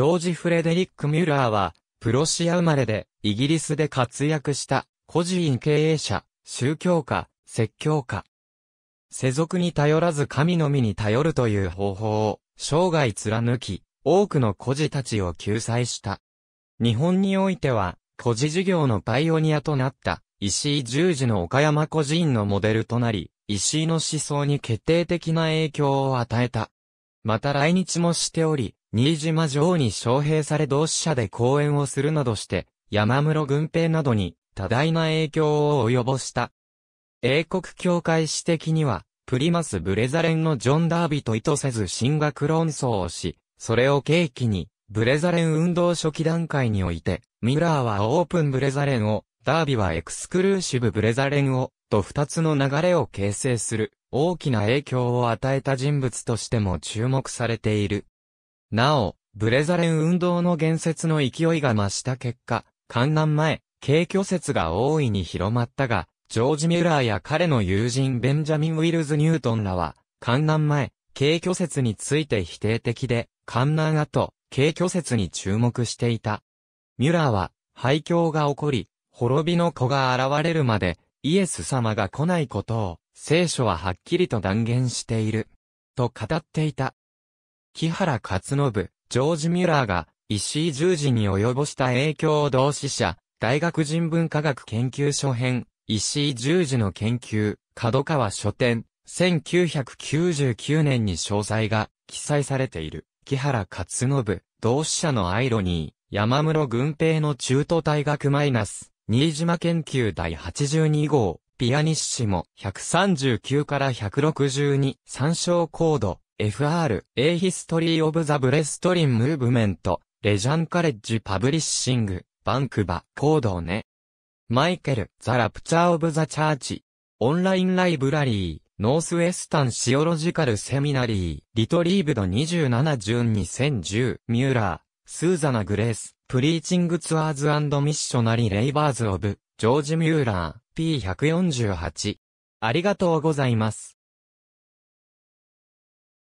ジョージ・フレデリック・ミュラーは、プロシア生まれで、イギリスで活躍した、孤児院経営者、宗教家、説教家。世俗に頼らず神のみに頼るという方法を、生涯貫き、多くの孤児たちを救済した。日本においては、孤児事業のパイオニアとなった、石井十字の岡山孤児院のモデルとなり、石井の思想に決定的な影響を与えた。また来日もしており、新島城に招聘され同志社で講演をするなどして、山室軍兵などに多大な影響を及ぼした。英国教会史的には、プリマス・ブレザレンのジョン・ダービと意図せず進学論争をし、それを契機に、ブレザレン運動初期段階において、ミュラーはオープンブレザレンを、ダービはエクスクルーシブブレザレンを、と二つの流れを形成する、大きな影響を与えた人物としても注目されている。なお、ブレザレン運動の言説の勢いが増した結果、観覧前、軽挙説が大いに広まったが、ジョージ・ミュラーや彼の友人ベンジャミン・ウィルズ・ニュートンらは、観覧前、軽挙説について否定的で、観覧後、軽挙説に注目していた。ミュラーは、廃墟が起こり、滅びの子が現れるまで、イエス様が来ないことを、聖書ははっきりと断言している。と語っていた。木原勝信、ジョージ・ミュラーが、石井十字に及ぼした影響を同志社、大学人文科学研究所編、石井十字の研究、角川書店、1999年に詳細が記載されている。木原勝信、同志社のアイロニー、山室軍平の中途大学マイナス、新島研究第82号、ピアニッシモ、139から162、参照コード、FR、A History of the b r e a s t l i n Movement、レジャンカレッジパブリッシング、バンクバ、コードね。マイケル、ザ・ラプチャー・オブ・ザ・チャーチ、オンラインライブラリー、ノースウェスタン・シオロジカル・セミナリー、リトリーブド27ジュン2010、ミューラー、スーザナ・グレース、プリーチング・ツアーズ・アンド・ミッショナリー・レイバーズ・オブ、ジョージ・ミューラー、P148。ありがとうございます。